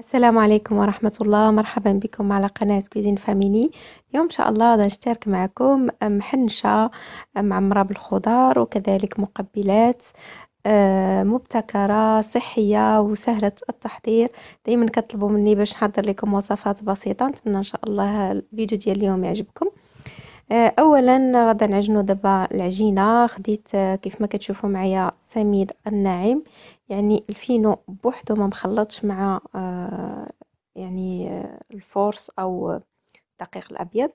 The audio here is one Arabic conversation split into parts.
السلام عليكم ورحمة الله مرحبا بكم على قناة كوزين فاميلي اليوم إن شاء الله نشترك معكم محنشة معمرة بالخضار وكذلك مقبلات آه، مبتكرة صحية وسهلة التحضير دايما كطلبوا مني باش نحضر لكم وصفات بسيطة نتمنى إن شاء الله الفيديو ديال اليوم يعجبكم آه، اولا غادي نعجنوا دابا العجينه خديت آه، كيف ما كتشوفوا معايا سميد الناعم يعني الفينو بوحدو ما مخلطش مع آه، يعني آه، الفورس او الدقيق الابيض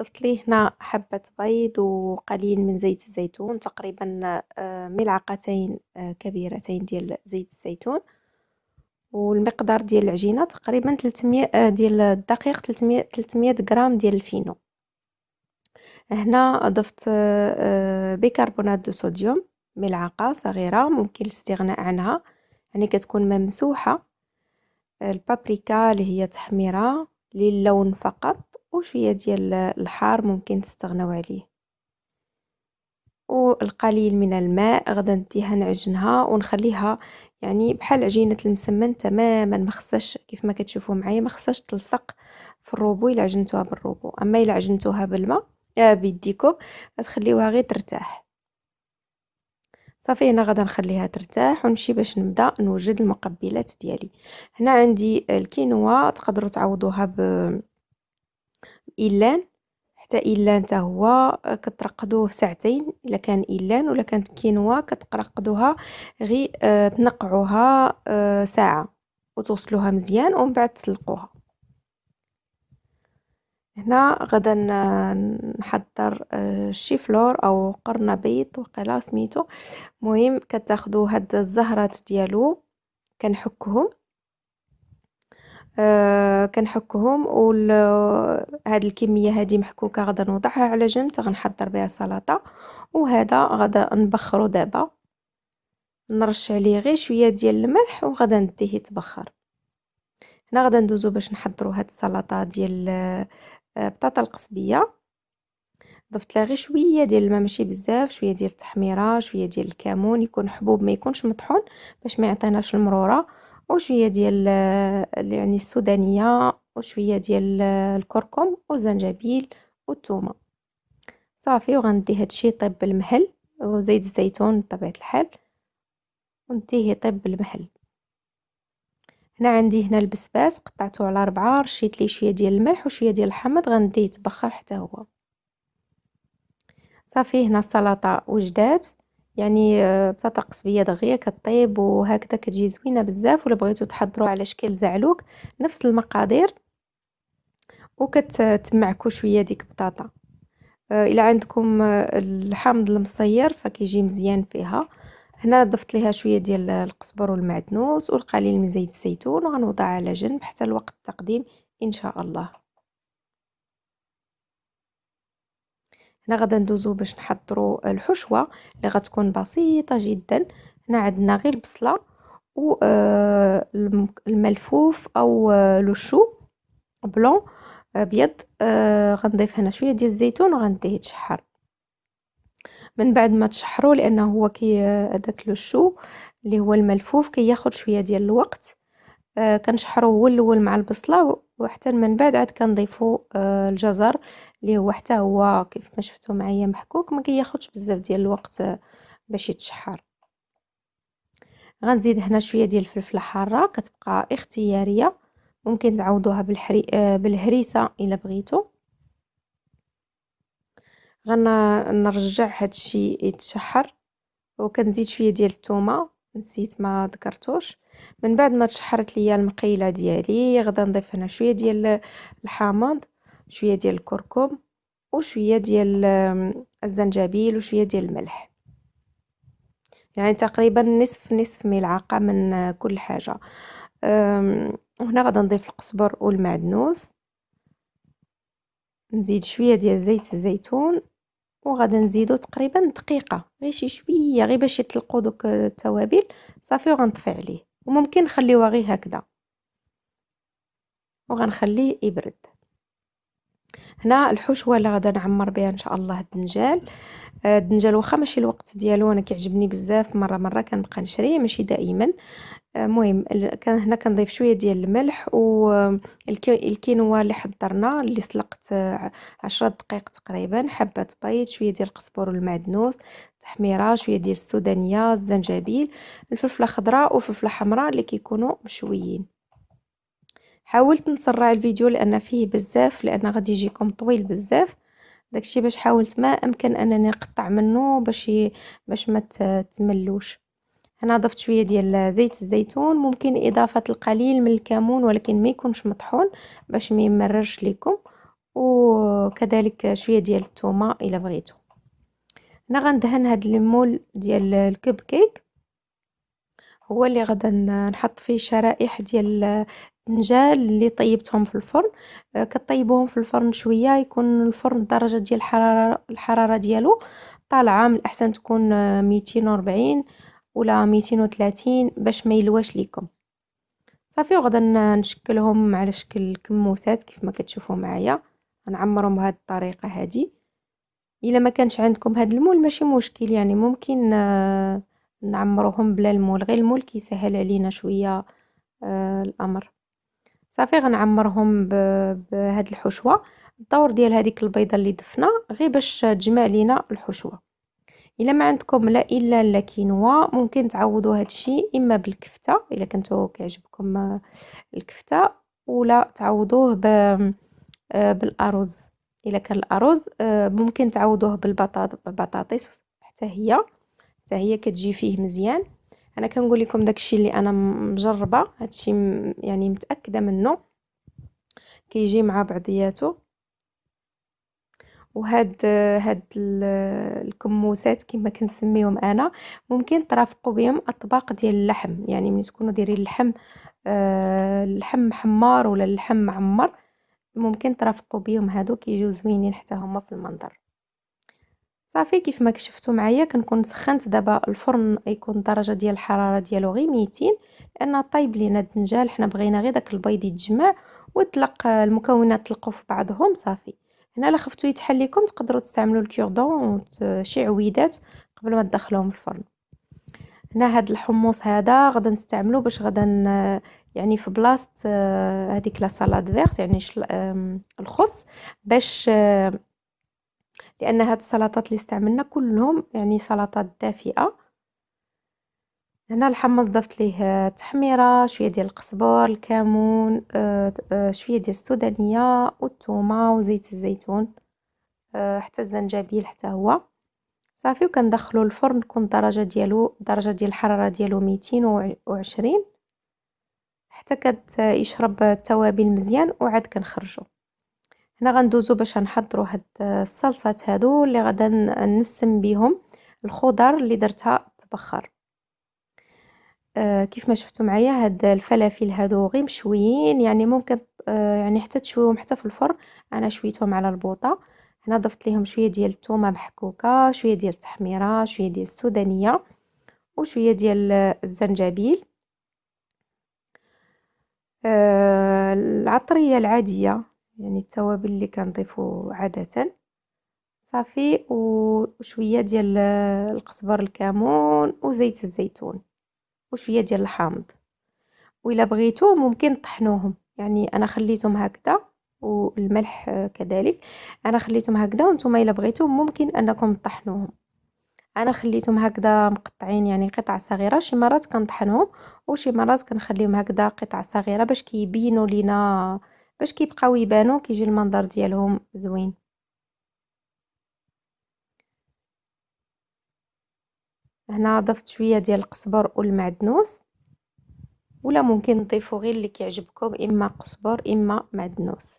ضفت ليه هنا حبة بيض وقليل من زيت الزيتون تقريبا آه، ملعقتين كبيرتين ديال زيت الزيتون والمقدار ديال العجينة تقريبا 300 ديال الدقيق 300 300 غرام ديال الفينو هنا ضفت بيكربونات دو صوديوم ملعقة صغيرة ممكن الاستغناء عنها يعني كتكون ممسوحة البابريكا اللي هي تحميرة للون فقط وشوية ديال الحار ممكن تستغناو عليه والقليل من الماء غدا نديها نعجنها ونخليها يعني بحال عجينه المسمن تماما ما خصهاش كيف ما كتشوفوا معايا ما تلصق في الروبو الا عجنتوها بالروبو اما الا عجنتوها بالماء آه بيديكم غتخليوها غير ترتاح صافي هنا غادا نخليها ترتاح ونمشي باش نبدا نوجد المقبلات ديالي هنا عندي الكينوا تقدروا تعوضوها ب إيلان حتى إيلان حتى هو كترقدوه ساعتين الا كان إيلان ولا كانت كينوا كترقدوها غي آه، تنقعوها آه، ساعه وتوصلوها مزيان ومن بعد تسلقوها هنا غدا نحضر آه، شي فلور او قرن بيض وقيلا سميتو مهم كتاخدو هاد الزهرات ديالو كنحكهم أه كنحكهم هاد الكميه هادي محكوكه غدا نوضعها على جنب غنحضر بها سلطه وهذا غدا نبخرو دابا نرش عليه غير شويه ديال الملح وغدا نديه يتبخر هنا غدا ندوزو باش نحضرو هاد السلطه ديال آه، آه، بطاطا القصبيه ضفت لها غير شويه ديال الماء ماشي بزاف شويه ديال التحميره شويه ديال الكمون يكون حبوب ما يكونش مطحون باش ما يعطيناش المروره وشويه ديال آه، يعني السودانيه وشويه ديال آه، الكركم والزنجبيل والثومه صافي وغندي هادشي يطيب بالمهل وزيت الزيتون بطبيعه الحال ونديه يطيب بالمهل هنا عندي هنا البسباس قطعته على ربعة رشيت ليه شويه ديال الملح وشويه ديال الحامض غندي يتبخر حتى هو صافي هنا السلطه وجدات يعني آه، بطاطا قصبيه دغيه كطيب وهكذا كتجي زوينه بزاف ولا بغيتو تحضروها على شكل زعلوك نفس المقادير وكتمعكو شويه ديك بطاطا آه، الا عندكم آه، الحامض المصير فكيجي مزيان فيها هنا ضفت ليها شويه ديال القزبر والمعدنوس والقليل من زيت الزيتون وغنوضعها على جنب حتى الوقت التقديم ان شاء الله هنا غادي ندوزو باش نحضروا الحشوه اللي غتكون بسيطه جدا هنا عندنا غير البصله آه، الملفوف او آه، لو شو بلون آه، ابيض غنضيف هنا شويه ديال الزيتون وغنديه يتشحر من بعد ما تشحروا لانه هو كي هذاك لو شو اللي هو الملفوف كياخد شويه ديال الوقت آه كنشحرو هو الاول مع البصله وحتى من بعد عاد كنضيفو آه الجزر اللي هو حتى هو كيف ما شفتوا معايا محكوك ما كياخذش بزاف ديال الوقت آه، باش يتشحر غنزيد هنا شويه ديال الفلفله حاره كتبقى اختياريه ممكن تعوضوها بالحري... آه، بالهريسه الا بغيتو غنرجع هادشي يتشحر وكنزيد شويه ديال الثومه نسيت ما ذكرتوش من بعد ما تشحرت ليا المقيله ديالي غدا نضيف هنا شويه ديال الحامض شويه ديال الكركم وشويه ديال الزنجبيل وشويه ديال الملح يعني تقريبا نصف نصف ملعقه من كل حاجه وهنا غدا نضيف القزبر والمعدنوس نزيد شويه ديال زيت الزيتون وغادي نزيدو تقريبا دقيقه غير شي شويه غير باش يطلقوا دوك التوابل صافي وغنطفي عليه وممكن نخليوها غير هكذا وغنخليه يبرد هنا الحشوه اللي غادا نعمر بها ان شاء الله الدنجال الدنجال واخا ماشي الوقت ديالو انا كيعجبني بزاف مره مره كنبقى نشريه ماشي دائما المهم آه، كان هنا كنضيف شويه ديال الملح والكينوا آه، اللي حضرنا اللي سلقت آه، عشرة دقائق تقريبا حبه بيض شويه ديال القزبر والمعدنوس تحميره شويه ديال السودانيه الزنجبيل الفلفله خضراء وفلفله حمراء اللي كيكونوا مشويين حاولت نسرع الفيديو لان فيه بزاف لان غادي يجيكم طويل بزاف داكشي باش حاولت ما امكن انني نقطع منه باش باش ما تملوش هنا ضفت شويه ديال زيت الزيتون ممكن اضافه القليل من الكمون ولكن ما يكونش مطحون باش ما يمررش لكم وكذلك شويه ديال الثومه الا بغيتو هنا غندهن هاد المول ديال الكب كيك هو اللي غدا نحط فيه شرائح ديال النجال اللي طيبتهم في الفرن آه، كطيبوهم في الفرن شويه يكون الفرن درجه ديال الحراره الحراره ديالو طالعه من الاحسن تكون 240 آه، ولا 230 باش ما يلواش ليكم صافي وغدا نشكلهم على شكل كموسات كيف ما كتشوفوا معايا غنعمرهم بهذه الطريقه هذه الا ما كانش عندكم هذا المول ماشي مشكل يعني ممكن آه نعمروهم بلا المول غير المول كيسهل علينا شويه آه، الامر صافي غنعمرهم بهاد الحشوه الدور ديال هذيك البيضه اللي دفنا غير باش تجمع لينا الحشوه الا ما عندكم لا الا لا كينوا ممكن تعوضوا هذا الشيء اما بالكفته الا كنتو كيعجبكم آه، الكفته ولا تعوضوه ب آه، بالارز الا كان الارز ممكن تعوضوه بالبطاطس حتى هي فهي كتجي فيه مزيان انا كنقول لكم داكشي اللي انا مجربه هادشي يعني متاكده منه كيجي مع بعضياته وهاد هاد الكموسات كما كنسميهم انا ممكن ترافقوا بهم اطباق ديال اللحم يعني ملي تكونوا دايرين اللحم أه اللحم حمار ولا اللحم معمر ممكن ترافقوا بهم هادو كيجيو زوينين حتى هما في المنظر صافي كيف ما كشفتوا معايا كنكون سخنت دابا الفرن يكون درجه ديال الحراره ديالو غير 200 لان طايب لينا الدنجال حنا بغينا غير داك البيض يتجمع وتلق المكونات تلقوا في بعضهم صافي هنا الا خفتو يتحل لكم تقدروا تستعملوا الكوردون شي عويدات قبل ما تدخلوهم الفرن هنا هاد الحمص هذا غدا نستعملو باش غدا يعني في بلاصه هذيك آه، لا سالاد فيرت يعني الخص باش لان هاد السلطات اللي استعملنا كلهم يعني سلطات دافئه هنا الحمص ضفت ليه التحميره شويه ديال القزبر الكمون آه، آه، شويه ديال السودانيه والثومه وزيت الزيتون آه، حتى الزنجبيل حتى هو صافي وكندخلو الفرن تكون الدرجه ديالو درجه ديال الحراره ديالو 220 حتى كيشرب التوابل مزيان وعاد كنخرجو هنا غندوزو باش نحضروا هاد الصلصات هادو اللي غادا نسم بيهم الخضر اللي درتها تبخر آه كيف ما شفتوا معايا هاد الفلافل هادو غير مشويين يعني ممكن آه يعني حتى تشويهم حتى في الفرن انا شويتهم على البوطه هنا ضفت ليهم شويه ديال الثومه محكوكه شويه ديال التحميره شويه ديال السودانيه وشويه ديال الزنجبيل آه العطريه العاديه يعني التوابل اللي كنضيفو عادة صافي وشويه ديال القزبر الكمون وزيت الزيتون وشويه ديال الحامض وإلا بغيتو ممكن طحنوهم يعني انا خليتهم هكذا والملح كذلك انا خليتهم هكذا وانتم الا بغيتو ممكن انكم تطحنوهم انا خليتهم هكذا مقطعين يعني قطع صغيره شي مرات كنطحنهم وشي مرات كنخليهم هكذا قطع صغيره باش كيبينوا لينا باش كيبقاو يبانو كيجي المنظر ديالهم زوين هنا ضفت شويه ديال القزبر والمعدنوس ولا ممكن تضيفوا غير اللي كيعجبكم اما قزبر اما معدنوس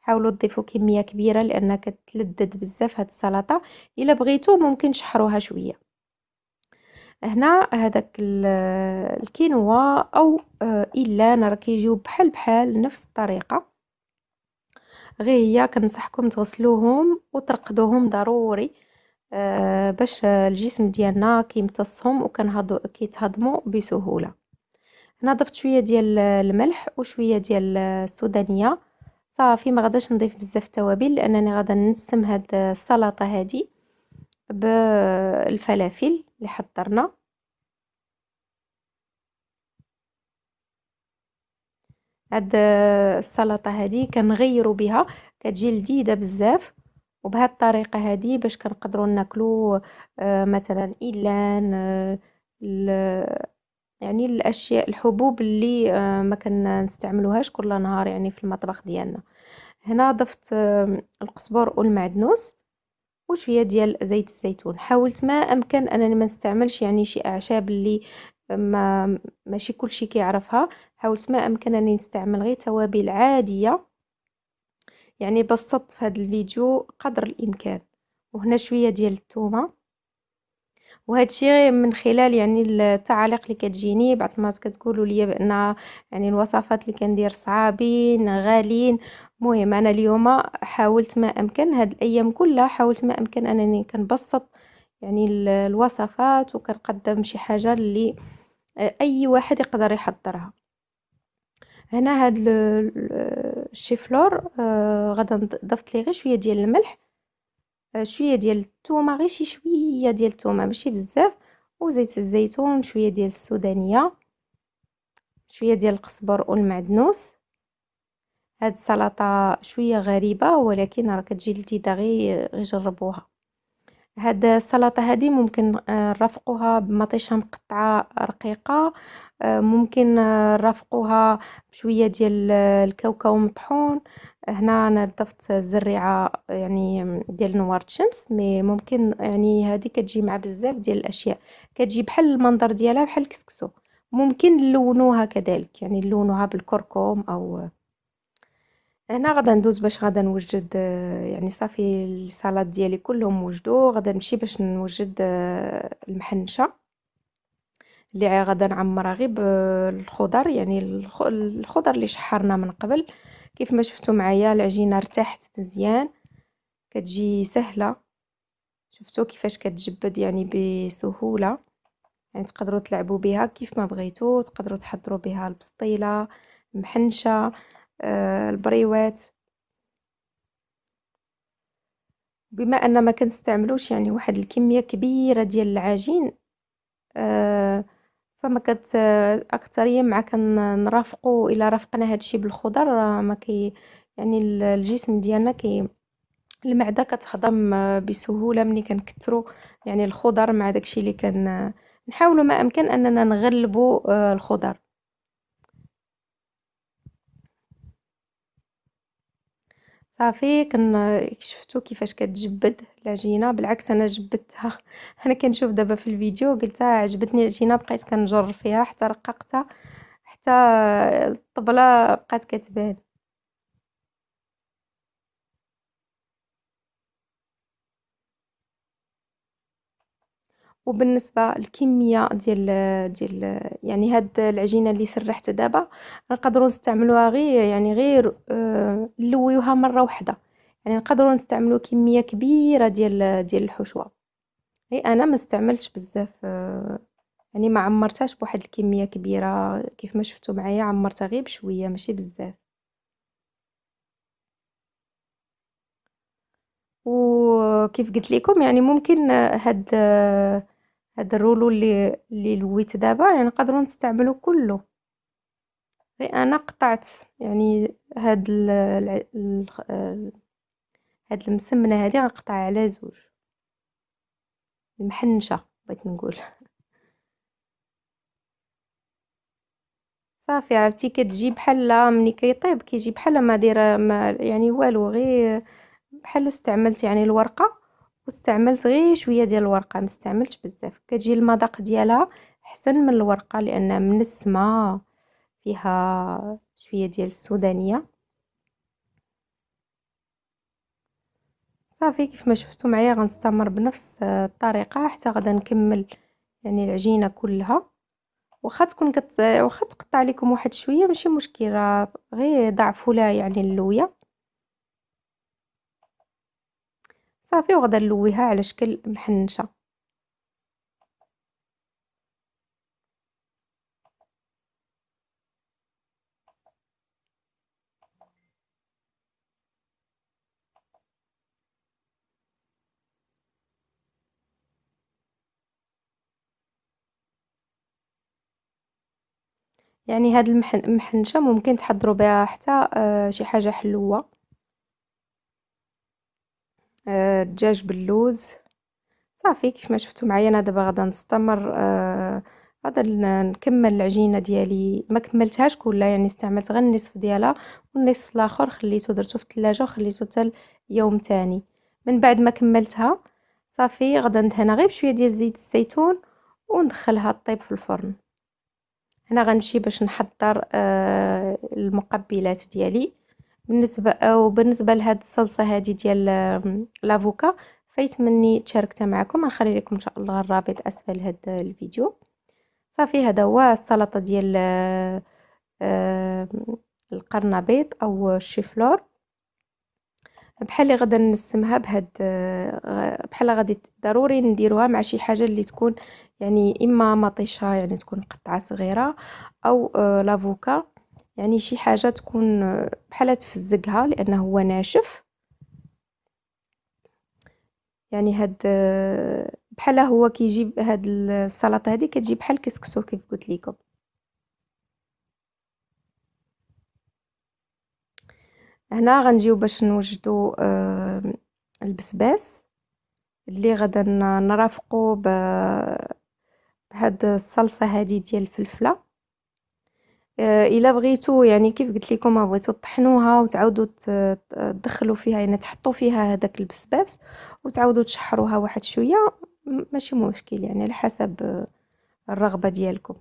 حاولوا تضيفوا كميه كبيره لان كتلذذ بزاف هاد السلطه الا بغيتو ممكن تشحروها شويه هنا هذاك الكينوا او آه، الا راه كيجيو بحال بحال نفس الطريقه غير هي كنصحكم تغسلوهم وترقدوهم ضروري آه، باش الجسم ديالنا كيمتصهم وكنهضوا كيتهضموا بسهوله هنا ضفت شويه ديال الملح وشويه ديال السودانيه صافي ما غاداش نضيف بزاف التوابل لانني غادا نسم هاد السلطه هذه بالفلافل اللي حضرنا هاد السلطه هذه كنغيروا بها كتجي لذيذه بزاف وبهاد الطريقه هذه باش كنقدروا ناكلو آه، مثلا إلان آه، يعني الاشياء الحبوب اللي آه، ما كنستعملوهاش كل نهار يعني في المطبخ ديالنا هنا ضفت القزبر والمعدنوس وشويه ديال زيت الزيتون حاولت ما امكن انني ما نستعملش يعني شي اعشاب اللي ما ماشي كلشي كيعرفها حاولت ما امكن انني نستعمل غير توابل عاديه يعني بسطت في هذا الفيديو قدر الامكان وهنا شويه ديال الثومه وهذا الشيء من خلال يعني التعاليق اللي كتجيني بعض المرات كتقولوا لي بان يعني الوصفات اللي كندير صعابين غاليين مهم انا اليوم حاولت ما امكن هاد الايام كلها حاولت ما امكن انني كنبسط يعني الوصفات وكنقدم شي حاجه اللي اي واحد يقدر يحضرها هنا هاد الشيفلور آه، غدا ضفت ليه غير شويه ديال الملح آه، شويه ديال الثومه غير شي شويه ديال الثومه ماشي بزاف وزيت الزيتون شويه ديال السودانيه شويه ديال القزبر والمعدنوس هاد السلطه شويه غريبه ولكن راه كتجي لذيذه غير غي جربوها هاد السلطه هادي ممكن آه، نرافقوها بمطيشه مقطعه رقيقه آه، ممكن نرافقوها بشويه ديال الكاوكاو مطحون هنا انا ضفت زريعه يعني ديال نوار الشمس مي ممكن يعني هذه كتجي مع بزاف ديال الاشياء كتجي بحال المنظر ديالها بحال الكسكسو ممكن نلونوها كذلك يعني نلونوها بالكركم او هنا غدا ندوز باش غدا نوجد يعني صافي السلطات ديالي كلهم وجدو غدا نمشي باش نوجد المحنشه اللي غدا نعمرها غير بالخضر يعني الخضر اللي شحرنا من قبل كيف ما شفتوا معايا العجينه ارتاحت مزيان كتجي سهله شفتوا كيفاش كتجبد يعني بسهوله يعني تقدروا تلعبوا بها كيف ما بغيتوا تقدروا تحضروا بها البسطيله المحنشه آه البريوات بما ان ما كنستعملوش يعني واحد الكميه كبيره ديال العجين آه فما كت اكثريه مع كنرافقوا الا رافقنا هادشي بالخضر ما كي يعني الجسم ديالنا كي المعده كتهضم بسهوله ملي كنكثروا يعني الخضر مع داكشي اللي كن نحاولوا ما امكن اننا نغلبوا آه، الخضر صافي كن شفتو كيفاش كتجبد العجينه بالعكس انا جبدتها انا كنشوف دابا في الفيديو قلتها عجبتني العجينه بقيت كنجر فيها حتى رققتها حتى الطبله بقات كتبان وبالنسبه للكميه ديال ديال يعني هاد العجينه اللي سرحت دابا نقدروا نستعملوها غير يعني غير آه، نلويوها مره واحده يعني نقدروا نستعملوا كميه كبيره ديال ديال الحشوه اي انا ما استعملتش بزاف آه، يعني ما عمرتهاش بواحد الكميه كبيره كيف ما شفتوا معايا عمرتها غير بشويه ماشي بزاف وكيف قلت لكم يعني ممكن هاد آه، هذا الرولو اللي اللي لويت دابا يعني نقدروا نستعملو كله غير انا قطعت يعني هاد ال هاد المسمنه هادي غنقطعها على زوج المحنشه بغيت نقول صافي عرفتي كتجي بحال ملي كيطيب كيجي بحال ما دايره يعني والو غير بحال استعملت يعني الورقه واستعملت غير شويه ديال الورقه ما استعملتش بزاف كتجي المذاق ديالها احسن من الورقه لان من السما فيها شويه ديال السودانيه صافي كيف ما شفتوا معايا غنستمر بنفس الطريقه حتى غدا نكمل يعني العجينه كلها واخا تكون كت... واخا تقطع لكم واحد شويه ماشي مشكله غير ضعفوا لها يعني اللويه صافي وغدا نلويها على شكل محنشه يعني هاد المحنشه ممكن تحضروا بها حتى آه شي حاجه حلوه الدجاج آه، باللوز صافي كيف ما شفتوا معايا انا دابا غادا نستمر آه، غادا نكمل العجينه ديالي ما كملتهاش كلها يعني استعملت غير النصف ديالها والنصف الاخر خليته درتو في الثلاجه وخليته حتى يوم تاني من بعد ما كملتها صافي غادا ندهنها غير بشويه ديال زيت الزيتون وندخلها طيب في الفرن هنا غنمشي باش نحضر آه المقبلات ديالي بالنسبه وبالنسبه لهاد الصلصه هذه ديال لافوكا فايت مني تشاركتها معكم غنخلي لكم ان شاء الله الرابط اسفل هاد الفيديو صافي هذا هو السلطه ديال القرنبيط او الشيفلور بحال غدا نسمها بهاد آه، بحال غادي ضروري نديروها مع شي حاجه اللي تكون يعني اما مطيشه يعني تكون قطعه صغيره او آه، لافوكا يعني شي حاجة تكون بحال تفزقها لأنه هو ناشف يعني هاد بحال هو كيجيب هاد السلطة هادي كتجي بحال كسكسو كيف قلت لكم هنا غنجيو باش نوجدو آه، البسباس اللي غدا نرافقو بهاد الصلصه هادي ديال الفلفله آه، الا بغيتو يعني كيف قلت لكم بغيتو تطحنوها وتعاودوا تدخلوا فيها يعني تحطوا فيها هذاك البسبابس وتعاودوا تشحروها واحد شويه ماشي مشكل يعني على حسب آه، الرغبه ديالكم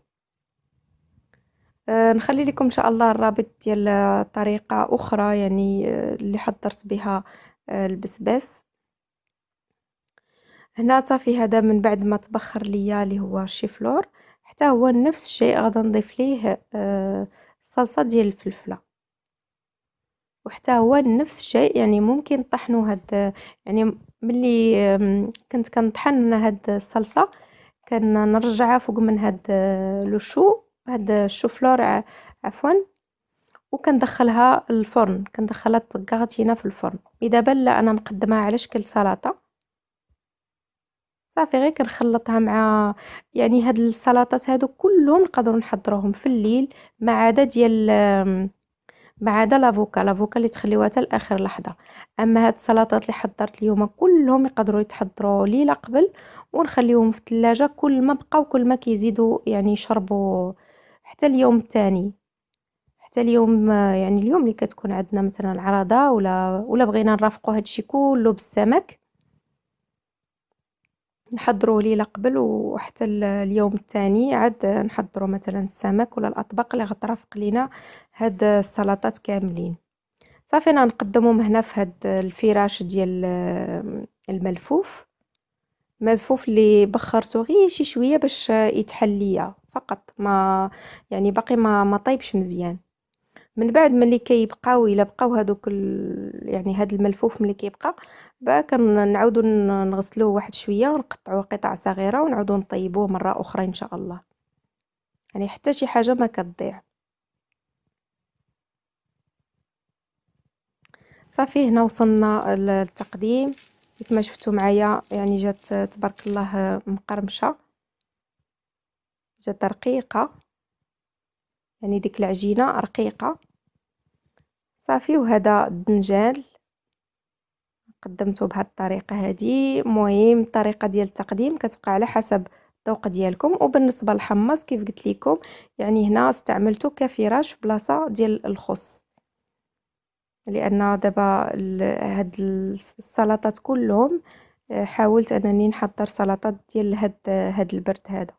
آه، نخلي لكم ان شاء الله الرابط ديال طريقه اخرى يعني اللي حضرت بها البسباس هنا صافي هذا من بعد ما تبخر ليا اللي هو الشيفلور حتى هو نفس الشيء غادي نضيف ليه الصلصه آه، ديال الفلفله وحتى هو نفس الشيء يعني ممكن طحنوا هاد يعني ملي كنت كنطحن هاد الصلصه كنرجعها فوق من هاد آه، لو شو هاد الشوفلور عفوا وكندخلها الفرن كندخلها تغطينا في الفرن اذا لا انا مقدمها على شكل سلطه صافي غير كنخلطها مع يعني هاد السلطات هادو كلهم نقدروا نحضروهم في الليل مع عدا ديال مع عدا لافوكا لافوكا اللي تخليوها حتى لاخر لحظه اما هاد السلطات اللي حضرت اليوم كلهم يقدروا يتحضروا ليله قبل ونخليهم في الثلاجه كل ما بقاو كل ما كيزيدوا يعني يشربوا حتى اليوم الثاني حتى اليوم يعني اليوم اللي كتكون عندنا مثلا العرضه ولا ولا بغينا نرافقوا هادشي كله بالسمك نحضروه ليله قبل وحتى اليوم الثاني عاد نحضروا مثلا السمك ولا الاطباق اللي غترافق لينا هاد السلطات كاملين صافي انا نقدمهم هنا في هاد الفراش ديال الملفوف ملفوف اللي بخرته غير شي شويه باش يتحل ليا فقط ما يعني باقي ما ما طيبش مزيان من بعد ملي كيبقاو الا بقاو هذوك يعني هاد الملفوف ملي كيبقى باه كنعاودو نغسلوه واحد شويه ونقطعوه قطع صغيره ونعاودو نطيبوه مره اخرى ان شاء الله يعني حتى شي حاجه ما كتضيع صافي هنا وصلنا للتقديم كما شفتوا معايا يعني جات تبارك الله مقرمشه جات رقيقه يعني ديك العجينه رقيقه صافي وهذا الدنجال قدمته بهاد الطريقه هذه مهم الطريقه ديال التقديم كتبقى على حسب الذوق ديالكم وبالنسبه للحمص كيف قلت لكم يعني هنا استعملته كفراش بلاصه ديال الخص لان دابا هاد السلطات كلهم آه، حاولت انني نحضر سلطات ديال هاد هاد البرد هذا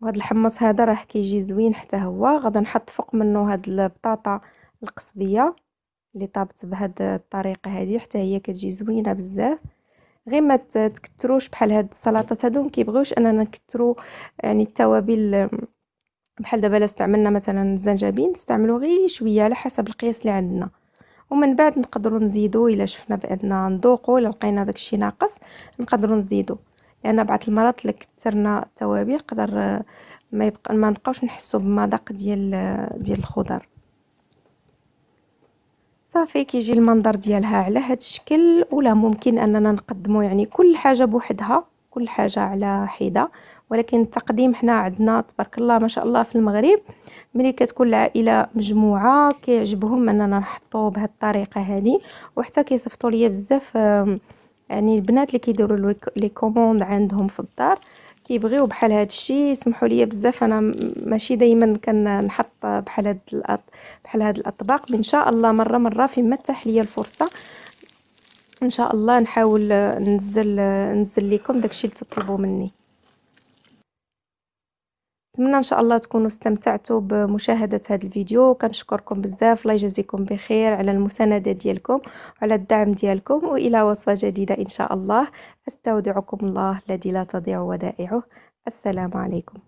وهاد الحمص هذا راه كيجي زوين حتى هو غادي نحط فوق منه هاد البطاطا القصبيه اللي طابت بهاد الطريقه هذه حتى هي كتجي زوينه بزاف غير ما تكتروش بحال هاد السلطات هادو ما كيبغيوش اننا نكثروا يعني التوابل بحال دابا استعملنا مثلا الزنجبيل نستعملو غير شويه على حسب القياس اللي عندنا ومن بعد نقدروا نزيدو الا شفنا باننا نذوقوا الا لقينا داكشي ناقص نقدروا نزيدو لان بعض المرات اللي كثرنا التوابل قدر ما يبقى ما نبقاوش نحسوا بمذاق ديال ديال الخضر صافي كيجي المنظر ديالها على هذا الشكل ولا ممكن اننا نقدمو يعني كل حاجه بوحدها كل حاجه على حده ولكن التقديم حنا عندنا تبارك الله ما شاء الله في المغرب ملي كتكون العائله مجموعه كيعجبهم اننا نحطو بهذه الطريقه هذه وحتى كيصيفطوا ليا بزاف يعني البنات اللي كيديروا لي كوموند عندهم في الدار كيبغيو بحال هذا الشيء سمحوا لي بزاف انا ماشي دائما كنحط بحال هذا الأط... بحال هذا الاطباق ان شاء الله مره مره فيما تتاح لي الفرصه ان شاء الله نحاول ننزل ننزل لكم داكشي اللي تطلبوا مني نتمنى ان شاء الله تكونوا استمتعتوا بمشاهده هذا الفيديو كنشكركم بزاف الله يجازيكم بخير على المسانده ديالكم وعلى الدعم ديالكم والى وصفه جديده ان شاء الله استودعكم الله الذي لا تضيع ودائعه السلام عليكم